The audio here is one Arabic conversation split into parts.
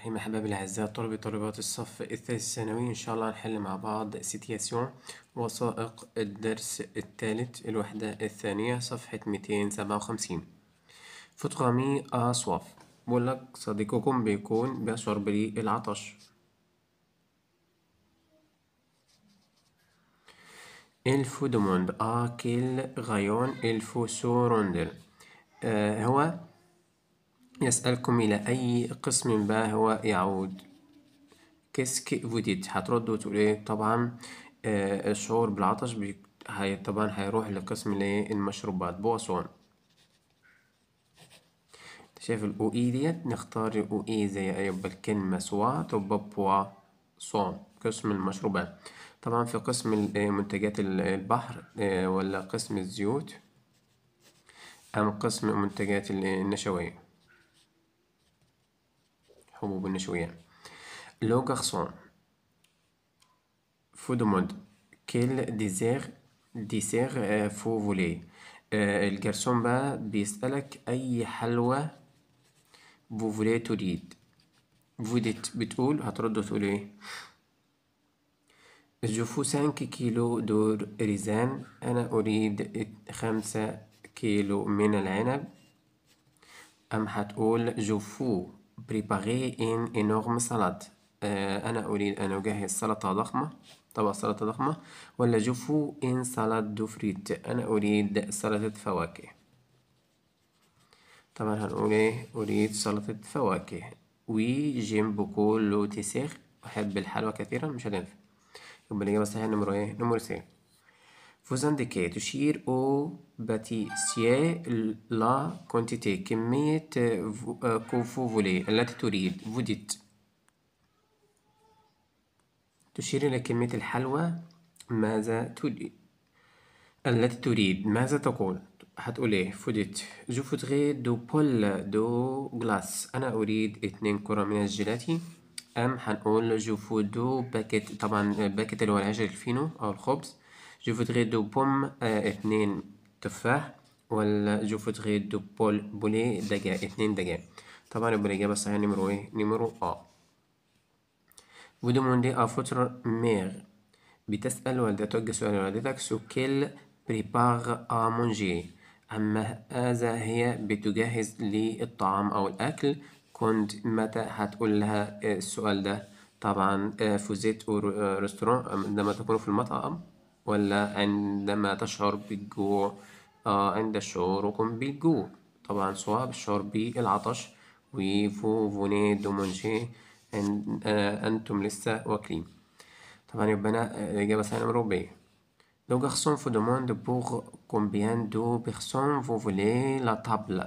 الرحيم أحباب الأعزاء طلبة طالبات الصف الثالث ثانوي إن شاء الله هنحل مع بعض سيتياسيون وثائق الدرس الثالث الوحدة الثانية صفحة ميتين سبعة وخمسين فوتغامي أصواف بقولك صديقكم بيكون بيشعر بالعطش الفو دوموند أكل غيون الفو سوروندل il آه، هو يسألكم إلى أي قسم ما هو يعود كيسكي فوديت هتردوا وتقولوا إيه طبعا آه، الشعور بالعطش بي... هي طبعا هيروح لقسم المشروبات بوسون شايف الأو إي ديت نختار الأو إي زي يبقى الكلمة سوا تبقى بوا صون قسم المشروبات طبعا في قسم آه، منتجات آه، البحر ولا قسم الزيوت أم قسم منتجات النشوية الحبوب النشوية لو garçon vous demande كيل ديزير dessert آه، فو فولي آه، الجرسون بقى بيسألك أي حلوى فو فولي تريد فودت بتقول هترد تقول ايه جو فو سانك كيلو دور ريزان أنا أريد خمسة كيلو من العنب أم هتقول جو فو préparer ان énorme salade آه، أنا أريد أن أجهز سلطة ضخمة طبق سلطة ضخمة ولا جوفو إن سلطة دو فريت أنا أريد سلطة فواكه طبعا هنقول إيه أريد سلطة فواكه وي جيم بوكو لو تيسير أحب الحلوى كثيرا مش هتنفع يبقى الإجابة الصحيحة نمرة إيه نمرة سي فوز اندكي تشير أو باتي سي لا كونتيتي كمية آه، كوفو فولي التي تريد فوديت تشير إلى كمية الحلوى ماذا تريد التي آه، تريد ماذا تقول هتقول ايه فوديت جو فودغي دو بول دو غلاس انا اريد اتنين كرة من الجيلاتي ام هنقول جو فودو باكيت طبعا آه، باكيت اللي هو العجل الفينو او الخبز جو فودغي دو بوم اثنين تفاح ولا جو فودغي دو بول بولي دجا اثنين دجا طبعا يبقى الإجابة الصحيحة نمرو ايه نمرو أ vous demandez à votre بتسأل والدتك سؤال والدتك سو كيل بريباغ ا مونجي أما إذا هي بتجهز للطعام أو الأكل كنت متى هتقول لها السؤال ده طبعا فوزيت او ريستوران عندما تكونوا في المطعم ولا عندما تشعر بالجوع آه، عند شعوركم بالجوع طبعا سواء بالشعور بالعطش ويفو فوني دومونشي آه، أنتم لسه واكلين طبعا يبقى أنا الإجابة سهلة مربية لو غارسون فو دوموند pour كومبيان دو بيرسون فو فولي لا table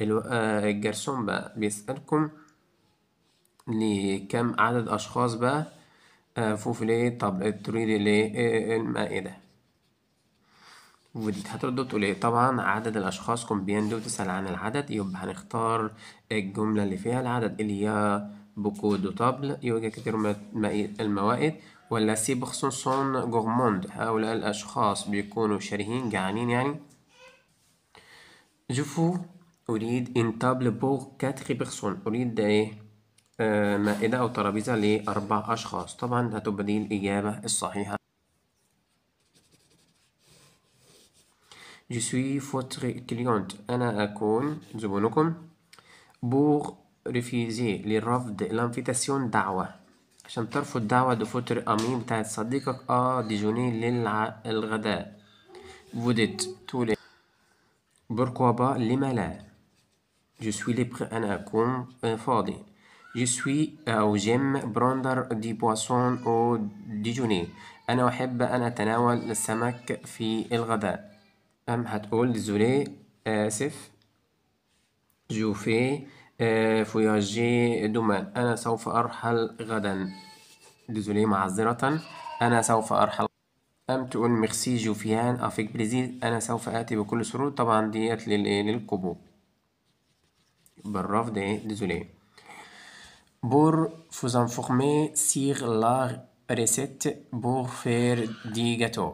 الجرسون بقى euh, بيسألكم لكم عدد أشخاص بقى آه، ليه طب التوريدي إيه؟ إيه، إيه، المائدة وديت هترد تقول ايه طبعا عدد الاشخاص كم بيندو تسأل عن العدد يبقى هنختار الجملة اللي فيها العدد اللي هي بوكو دو طابل يوجد كثير من الموائد ولا سي بخصون سون جورموند هؤلاء الأشخاص بيكونوا شرهين جعانين يعني جوفو أريد إن طابل بوغ كاتخي بخصون أريد ده إيه آه، مائدة أو ترابيزة لأربع أشخاص طبعا هتبقى دي الإجابة الصحيحة Je suis votre client أنا أكون زبونكم pour refuser للرفض l'invitation دعوة عشان ترفض دعوة دفوتر أمين بتاعت صديقك آه ديجوني للغداء فودت تولي بوركوا با لما لا جو سوي libre أنا أكون فاضي Je suis أو euh, j'aime prendre du poisson au déjeuner أنا أحب أن أتناول السمك في الغداء أم هتقول désolé آسف جو في فوياجي دومان أنا سوف أرحل غدا désolé معذرة أنا سوف أرحل أم تقول ميرسي جوفيان أفيك بليزير أنا سوف آتي بكل سرور طبعا ديت للقبول بالرفض إيه ديزوليه pour vous informer sur la recette pour faire دي جاتو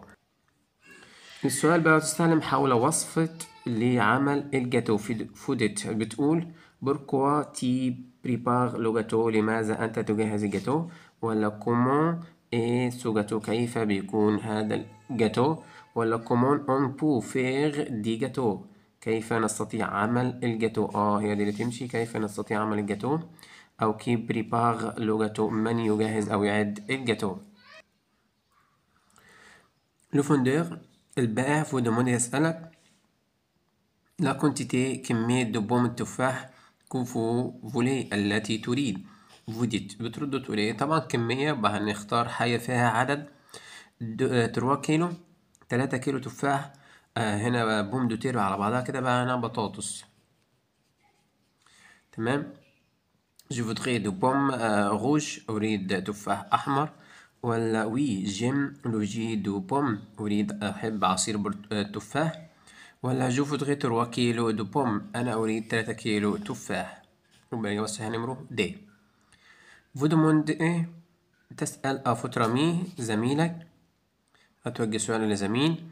السؤال بقى تستعلم حول وصفة لعمل الجاتو فودت بتقول بوركوا تي بريبار لو جاتو لماذا أنت تجهز الجاتو ولا كومون إي سو جاتو كيف بيكون هذا الجاتو ولا كومون اون بو فيغ دي جاتو كيف نستطيع عمل الجاتو اه هي دي اللي تمشي كيف نستطيع عمل الجاتو أو كي بريباغ لغة من يجهز أو يعد الجاتو لو فوندور البائع دومون يسألك لا كونتيتي كمية دبوم التفاح كوفو فولي التي تريد فوديت بترد تقول طبعا كمية نختار حاجة فيها عدد آه، تروا كيلو تلاتة كيلو تفاح آه هنا بوم دوتير على بعضها كده بقى هنا بطاطس تمام جو voudrais دو بوم euh, أريد تفاح أحمر ولا وي جيم لوجي دو بوم أريد أحب عصير تفاح ولا جو فودغي تروا كيلو دو بوم أنا أريد تلاتة كيلو تفاح ربما يوسع نمرو دي فودموند إيه تسأل أفوترامي زميلك هتوجه سؤال لزميل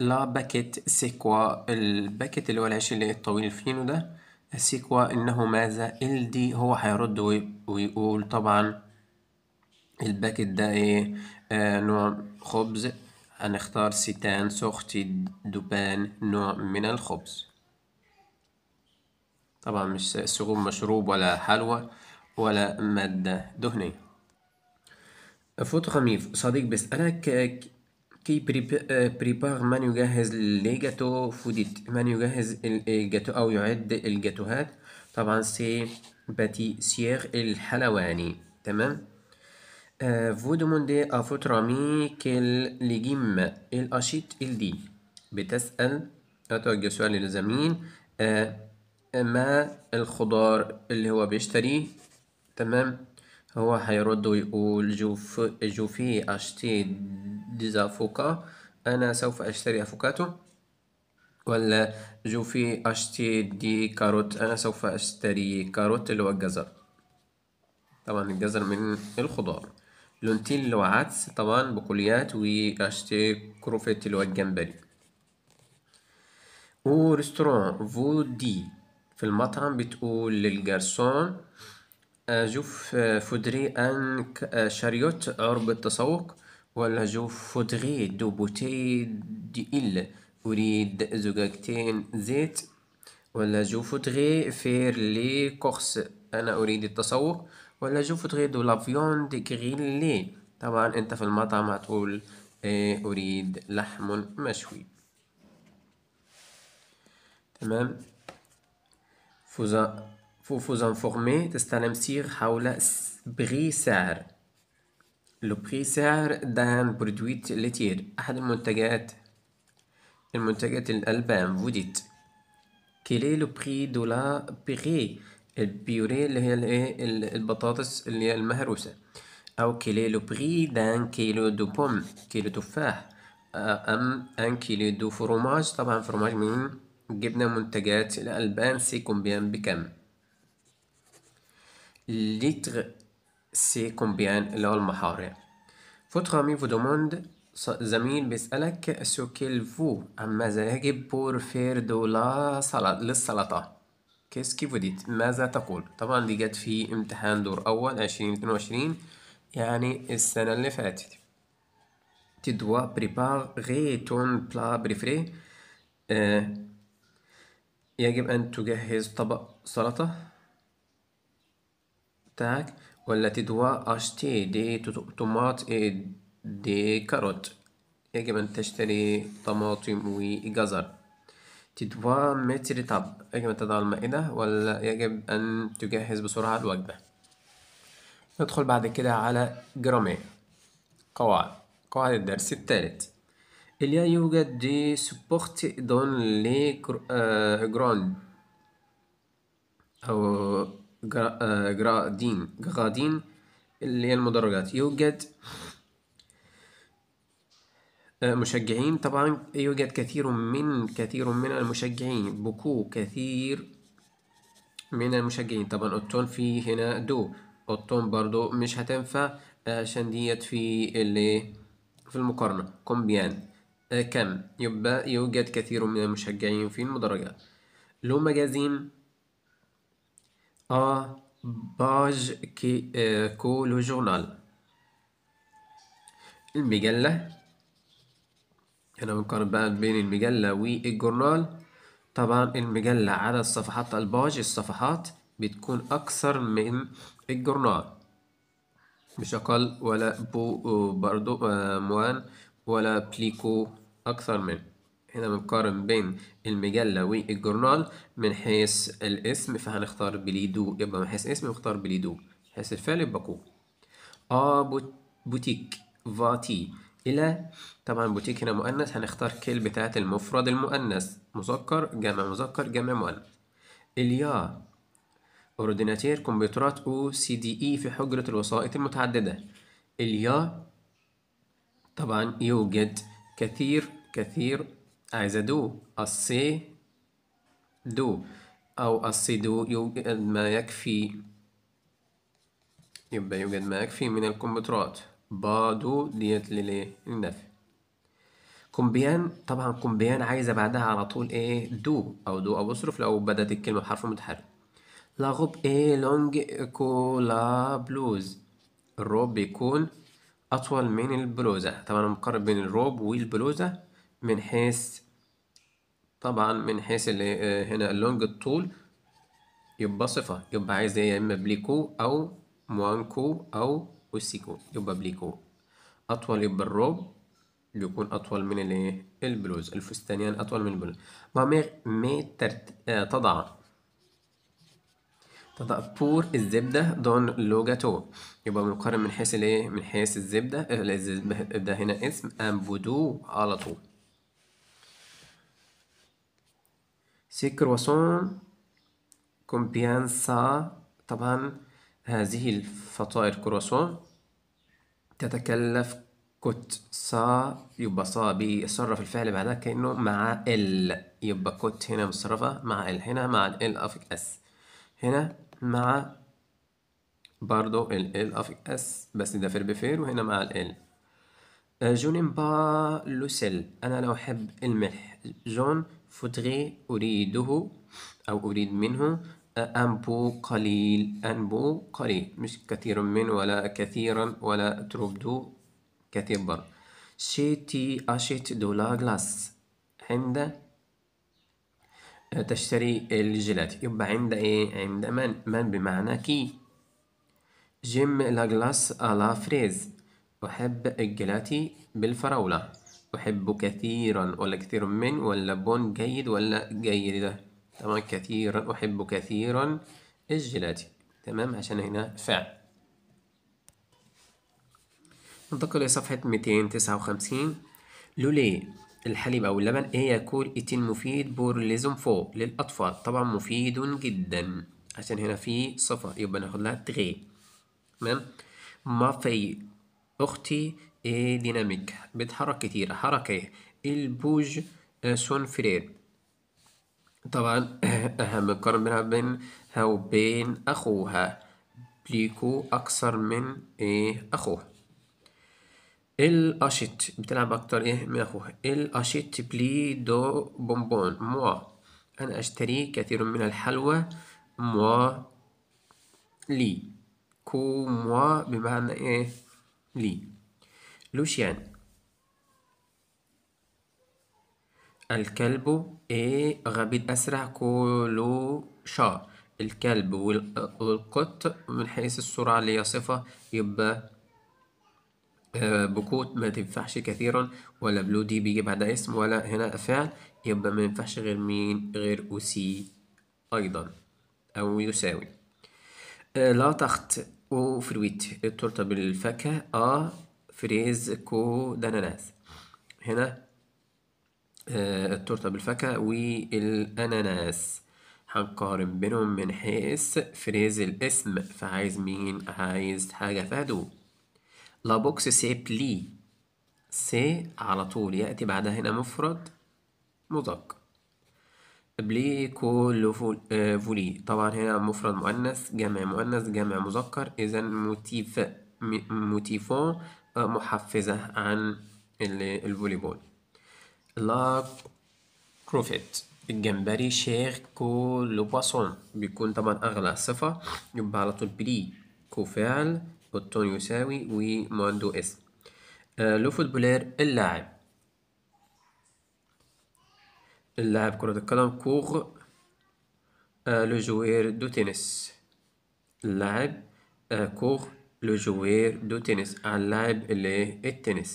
لا باكيت سي كوا الباكيت اللي هو العيش اللي الطويل الفينو ده السيكوا انه ماذا ال دي هو هيرد ويقول طبعا الباكت ده ايه آه نوع خبز هنختار سيتان سوختي دوبان نوع من الخبز طبعا مش سجوم مشروب ولا حلوى ولا مادة دهنية فوتو خميف صديق بيسألك كي بريبار آه، من يجهز لجاتو فوديت من يجهز الجاتو أو يعد الجاتوهات طبعا سي باتي سيغ الحلواني تمام فو دوموندي ا كيل ليجيم الاشيت الدي بتسأل أتوجه سؤال للزميل آه، ما الخضار اللي هو بيشتريه تمام هو هيرد ويقول جوف جوفي أشتي ديزافوكا أنا سوف أشتري أفوكاتو ولا جوفي أشتي دي كاروت أنا سوف أشتري كاروت اللي هو الجزر طبعا الجزر من الخضار لونتين اللي هو عدس طبعا بقوليات وأشتي كروفيت اللي هو الجمبري فو دي في المطعم بتقول للجرسون جوف فودري أن شاريوت عرب التسوق ولا جو فودغي دو بوتي دي إل أريد زجاجتين زيت ولا جو فودغي فير لي كورس أنا أريد التسوق ولا جو فودغي دو لافيون دي كغيل لي طبعا أنت في المطعم هتقول إيه، أريد لحم مشوي تمام فوزا فوزا فورمي تستلم سير حول بغي سعر لو بري سعر دان برودويت لتير أحد المنتجات المنتجات الألبان فوديت كيلي إيه لو بري دولا بيغي البيوري اللي هي البطاطس اللي هي المهروسة أو كيلي إيه لو بري دان كيلو دو بوم كيلو تفاح أم أن كيلو دو فروماج طبعا فروماج من جبنة منتجات الألبان سي كومبيان بكم لتر سي كومبيان اللي هو المحارة Votre ami vous demande زميل بيسألك سو كيل فو ماذا يجب بور فير دو لا سلطة للسلطه كيس qu'est-ce que ماذا تقول طبعا دي جت في امتحان دور أول عشرين اتنين وعشرين يعني السنة اللي فاتت tu dois préparer ton plat préféré euh, يجب أن تجهز طبق سلطة تاك والتي تدوى اشتي دي طماط دي كاروت يجب أن تشتري طماطم وجزر دوا متر طب يجب أن تضع المائدة ولا يجب أن تجهز بسرعة الوجبة ندخل بعد كده على جرامي قواعد قواعد الدرس الثالث Il y a يوجد دي سبورت دون لي آه، جراند أو جرادين آه، جرادين اللي هي المدرجات يوجد آه، مشجعين طبعا يوجد كثير من كثير من المشجعين بكو كثير من المشجعين طبعا اوتون في هنا دو اوتون برضو مش هتنفع عشان آه، ديت في اللي في المقارنة كومبيان كم يبقى يوجد كثير من المشجعين في المدرجات لو مجازين à page qui euh, le journal. المجلة هنا بنقارن بين المجلة والجورنال طبعا المجلة عدد صفحات الباج الصفحات بتكون أكثر من الجورنال مش أقل ولا بو برضو موان ولا بليكو أكثر من هنا بنقارن بين المجلة والجورنال من حيث الاسم فهنختار بليدو يبقى من حيث اسم نختار بليدو حيث الفعل يبقى كو آ بوتيك فاتي إلى طبعا بوتيك هنا مؤنث هنختار كل بتاعة المفرد المؤنث مذكر جمع مذكر جمع مؤنث اليا أورديناتير كمبيوترات أو سي دي إي في حجرة الوسائط المتعددة اليا طبعا يوجد كثير كثير عايزة دو السي دو أو السي دو يوجد ما يكفي يبقى يوجد ما يكفي من الكمبيوترات با دو ديت للنفي كومبيان طبعا كومبيان عايزة بعدها على طول إيه دو أو دو أو أصرف لو بدأت الكلمة بحرف متحرك لا غوب إيه لونج كولا بلوز الروب بيكون أطول من البلوزة طبعا أنا مقرب بين الروب والبلوزة من حيث طبعا من حيث اللي آه، هنا اللونج الطول يبقى صفة يبقى عايز إيه؟ يا إما بليكو أو موانكو أو أوسيكو يبقى بليكو أطول يبقى الروب بيكون أطول من الإيه البلوز الفستانيان أطول من البلوز ما مي ترت... آه، تضع تضع بور الزبدة دون لوجاتو يبقى بنقارن من حيث الإيه من حيث الزبدة آه، الزبدة هنا اسم أم بودو على طول سي كرواسون كومبيان سا طبعا هذه الفطائر كرواسون تتكلف كوت سا يبقى سا بيصرف الفعل بعدها كأنه مع ال يبقى كوت هنا مصرفة مع ال هنا مع ال أفك اس هنا مع برضو ال ال أفك اس بس ده فير بفير وهنا مع ال جون با لوسيل أنا لو أحب الملح جون فوتري أريده أو أريد منه أنبو قليل أنبو قليل مش كثير من ولا كثيرا ولا تربدو كثير بر شيتي أشيت دولا غلاس عند تشتري الجيلات يبقى عند إيه عند من من بمعنى كي جيم غلاس ألا فريز أحب الجيلاتي بالفراولة أحب كثيرا ولا كثير من ولا بون جيد ولا جيدة طبعا كثيرا أحب كثيرا الجيلاتي تمام عشان هنا فعل ننتقل لصفحة 259 لولي الحليب أو اللبن إيه يكون إتين مفيد بورليزم فو للأطفال طبعا مفيد جدا عشان هنا في صفة يبقى ناخد لها تغي تمام ما في أختي ايه ديناميك بيتحرك كتير حركة البوج آه، سون فرير طبعا أهم القارن بينها بينها وبين أخوها بليكو أكثر من إيه أخوه الأشيت بتلعب أكتر إيه من أخوها الأشيت بلي دو بونبون موا أنا أشتري كثير من الحلوى موا لي كو موا بمعنى إيه لي لوشيان الكلب ايه غبيد أسرع كولو شا الكلب والقط من حيث السرعة اللي هي صفة يبقى آه، بكوت ما تنفعش كثيرا ولا بلو دي بيجي بعدها اسم ولا هنا فعل يبقى ما ينفعش غير مين غير سي أيضا أو يساوي آه، لا تخت او فرويت التورتة بالفاكهة آه فريز كو داناناس هنا آه، التورتة بالفاكهة والأناناس هنقارن بينهم من حيث فريز الاسم فعايز مين عايز حاجة فادو لا بوكس سي بلي سي على طول يأتي بعدها هنا مفرد مذكر بلي كل آه، فولي طبعا هنا مفرد مؤنث جمع مؤنث جمع مذكر إذا موتيف موتيفون محفزة عن الفولي بول لا كروفيت الجمبري شير كو لو بيكون طبعا أغلى صفة يبقى على طول بلي فعل بطون يساوي وماندو اسم آه، لو فوتبولير اللاعب اللاعب كرة القدم كوغ آه، لو جوير دو تنس اللاعب آه، كوغ لو جوير دو تنس اللاعب التنس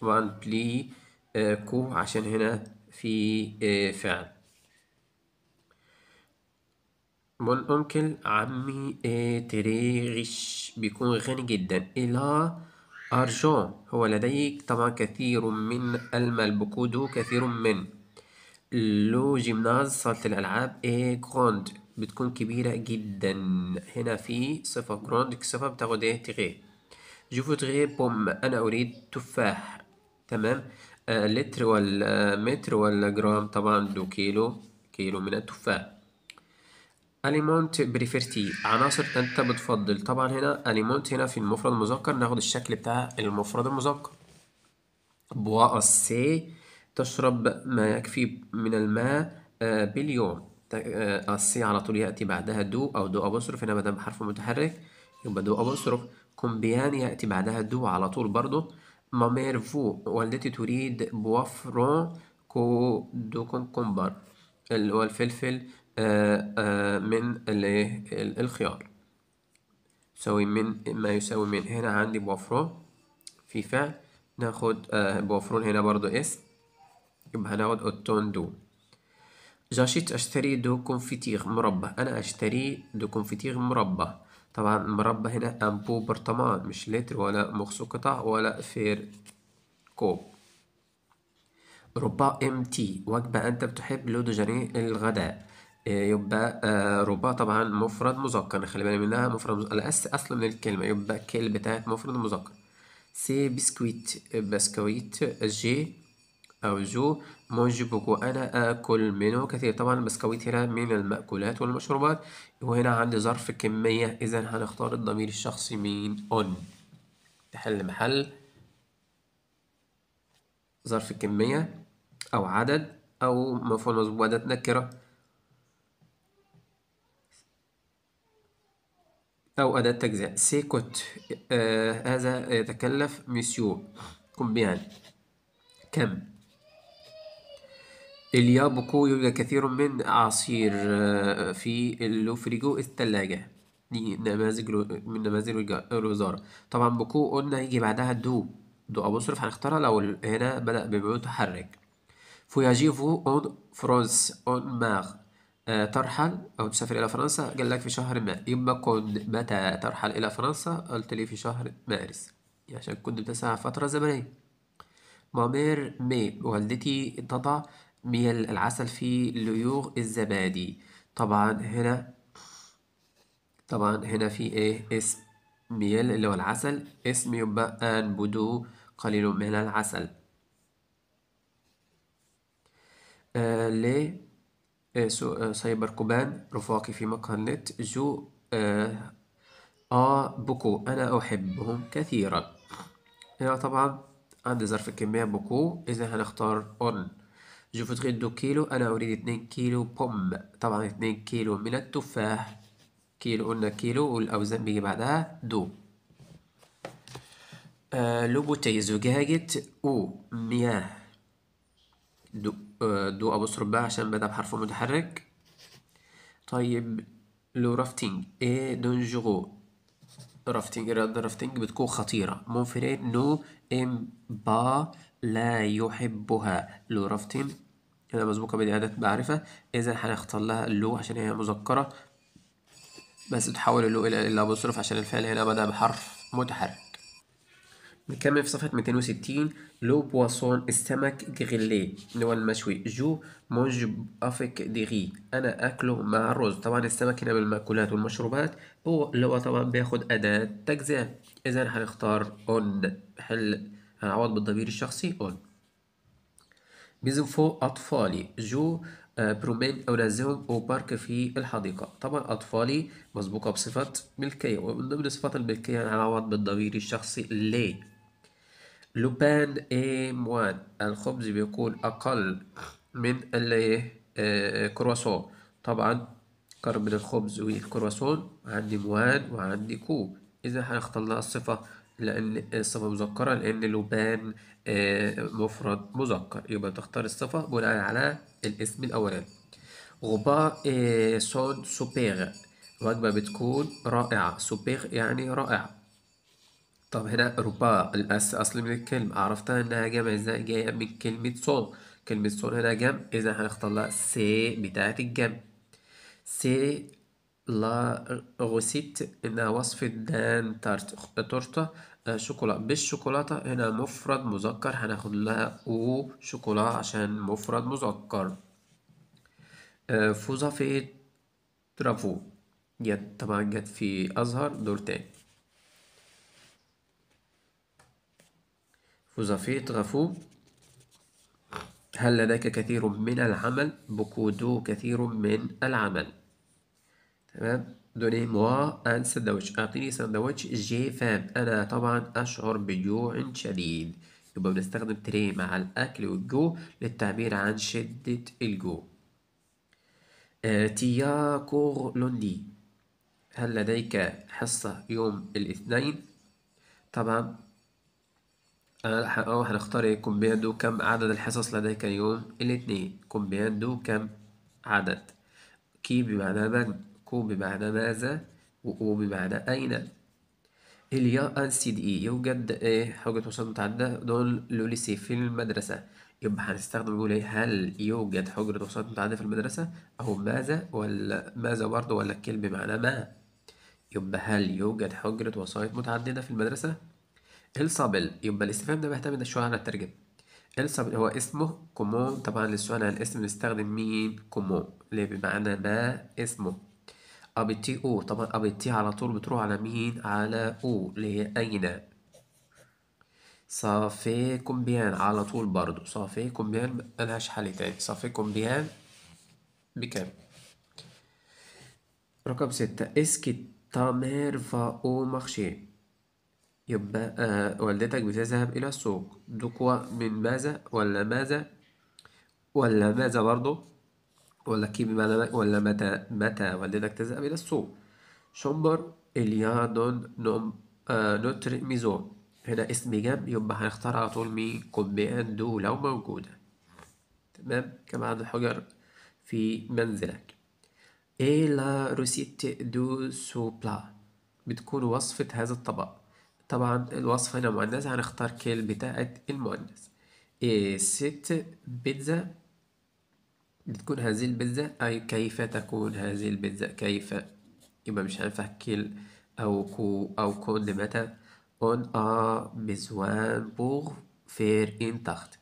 طبعا بلي كو عشان هنا في فعل مون أنكل عمي تري غش بيكون غني جدا إلى أرجون هو لديك طبعا كثير من المال بكودو كثير من لو جيمناز صالة الألعاب إيه كروند بتكون كبيرة جدا هنا في صفة جروندك صفة بتاخد ايه تغي جو تغي بوم أنا أريد تفاح تمام آه لتر ولا متر ولا جرام طبعا دو كيلو كيلو من التفاح أليمونت بريفيرتي عناصر أنت بتفضل طبعا هنا أليمونت هنا في المفرد المذكر ناخد الشكل بتاع المفرد المذكر بوا السي تشرب ما يكفي من الماء آه، باليوم آه، السي على طول يأتي بعدها دو أو دو أبوستروف هنا مادام حرف متحرك يبقى دو أبوستروف كومبيان يأتي بعدها دو على طول برضه مامير فو والدتي تريد بوافرون كو دو كومبار اللي هو الفلفل آه، آه، من الخيار يساوي من ما يساوي من هنا عندي بوافرون في فعل ناخد بوافرون هنا برضو اسم يبقى هناخد اوتون دو جاشيت أشتري دو كونفيتير مربى أنا أشتري دو كونفيتير مربى طبعا مربى هنا أمبو برطمان مش لتر ولا مخصو قطع ولا فير كوب ربا ام تي وجبة أنت بتحب لو دجاني الغداء آه، يبقى آه، ربا طبعا مفرد مذكر خلي بالك منها مفرد مذكر الأس اصلا من الكلمة يبقى كل بتاعت مفرد مذكر سي بسكويت بسكويت جي أو جو موجبكو أنا آكل منه كثير طبعا البسكويت هنا من المأكولات والمشروبات وهنا عندي ظرف كمية إذا هنختار الضمير الشخصي مين أون تحل محل ظرف كمية أو عدد أو مفهوم مظبوط أداة نكرة أو أداة تجزئة سيكوت آه هذا يتكلف مسيو كومبيان كم اليابوكو يوجد كثير من عصير آه، في الفريجو الثلاجة دي نماذج من نماذج الوزارة طبعا بوكو قلنا يجي بعدها دو دو أبوصرف هنختارها لو هنا بدأ بمعنى متحرك فوياجيفو اون فرانس اون ماغ آه، ترحل أو تسافر إلى فرنسا قال لك في شهر ما إما كن متى ترحل إلى فرنسا قلت لي في شهر مارس عشان كنت بتسعى فترة زمنية مامير مي والدتي تضع ميل العسل في ليوغ الزبادي طبعا هنا طبعا هنا في ايه اسم ميل اللي هو العسل اسم يبقى ان بدو قليل من العسل آه لي آه،, آه سايبر كوبان رفاقي في مقهى النت جو آه, آه بوكو أنا أحبهم كثيرا هنا طبعا عندي ظرف الكمية بوكو إذا هنختار اون جو فودغي دو كيلو أنا أريد اتنين كيلو بوم طبعا اتنين كيلو من التفاح كيلو قلنا كيلو والأوزان بيجي بعدها دو آه بوتي زجاجة أو مياه دو آه، دو أبوس رباع عشان بدأ بحرف متحرك طيب لو رافتينج إيه دونجورو رافتينج رافتينج بتكون خطيرة مونفرين نو إم با لا يحبها له رفتين هنا مسبوقة بإعادة معرفة إذا هنختار لها لو عشان هي مذكرة بس تحول اللو إلى إلى أبوستروف عشان الفعل هنا بدأ بحرف متحرك نكمل في صفحة 260 لو بواسون السمك غلي اللي هو المشوي جو مونج أفك ديغي أنا أكله مع الرز طبعا السمك هنا بالمأكولات والمشروبات هو اللي هو طبعا بياخد أداة تجزئة إذا هنختار أون حل هنعوض بالضمير الشخصي اون بيزن أطفالي جو آه، برومين أنزههم أو بارك في الحديقة طبعا أطفالي مسبوقة بصفة ملكية ومن ضمن صفات الملكية هنعوض بالضمير الشخصي لي لوبان اي موان الخبز بيكون أقل من اللي آه، كرواسون طبعا قرب من الخبز والكرواسون عندي موان وعندي كوب إذا هنختلنا الصفة لأن الصفة مذكرة لأن لبان آه، مفرد مذكر يبقى تختار الصفة بناء على الاسم الأولاني غبا آه، سون سوبيغ وجبة بتكون رائعة سوبيغ يعني رائعة طب هنا روبا الأس أصل من الكلمة عرفتها إنها جمع إزاي جاية من كلمة صون كلمة صون هنا جمع إذا هنختار لها سي بتاعة الجمع سي لا غوسيت إنها وصفة دان تارت تورتة آه، شوكولا بالشوكولاتة هنا مفرد مذكر هناخد لها او شوكولا عشان مفرد مذكر آه، فوزافيت ترافو جت طبعا جت في أزهر دور تاني فوزافيت غفو هل لديك كثير من العمل بكودو كثير من العمل تمام دوني موا ان ساندويتش اعطيني ساندويتش جي فام انا طبعا اشعر بجوع شديد يبقى بنستخدم تري مع الاكل والجو للتعبير عن شدة الجوع آه، تيا كور لوندي هل لديك حصة يوم الاثنين طبعا أو نختار كومبياندو كم عدد الحصص لديك يوم الاثنين كومبياندو كم عدد كي بمعنى مجموع كو بمعنى ماذا وأو بمعنى أين اليا أنسيد إي يوجد إيه حاجة توصل متعددة دول لوليسي في المدرسة يبقى هنستخدم نقول إيه هل يوجد حجرة وسط متعددة في المدرسة أو ماذا ولا ماذا برضه ولا الكلمة بمعنى ما يبقى هل يوجد حجرة وسائط متعددة في المدرسة؟ الصابل يبقى الاستفهام ده بيعتمد شوية على الترجمة الصابل هو اسمه كومون طبعا للسؤال عن الاسم نستخدم مين كومون اللي بمعنى ما اسمه أبي تي أو طبعا أبي تي على طول بتروح على مين على أو اللي هي أين صافي كومبيان على طول برضو صافي كومبيان ملهاش حل تاني صافي كومبيان بكام رقم ستة اسكي تامير فا او مارشي يبقى آه، والدتك بتذهب إلى السوق دو كوا من ماذا ولا ماذا ولا ماذا برضو ولا كيف ولا متى متى والدتك تذهب إلى السوق شومبر إليادون نوم آه، نوتر ميزون هنا اسم جنب يبقى هنختار على طول مين كومبيان دو لو موجودة تمام عند الحجر في منزلك اي لا روسيت دو سوبلا بتكون وصفة هذا الطبق طبعا الوصفة هنا مؤنث هنختار كل بتاعة المؤنث إيه ست بيتزا بتكون هذه البيتزا أي كيف تكون هذه البيتزا كيف يبقى مش عارف كيل أو كو أو كون متى on a besoin pour faire une tarte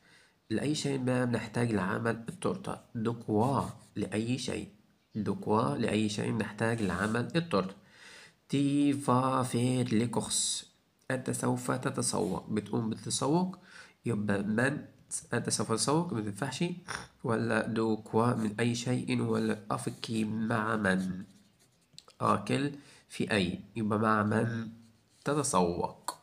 لأي شيء ما بنحتاج لعمل التورتة de quoi لأي شيء de quoi لأي شيء بنحتاج لعمل التورتة تي فا فير لي كورس أنت سوف تتسوق بتقوم بالتسوق يبقى من أنت سوف أتسوق من الفحش ولا دو كوا من أي شيء ولا أفكي مع من آكل في أي يبقى مع من تتسوق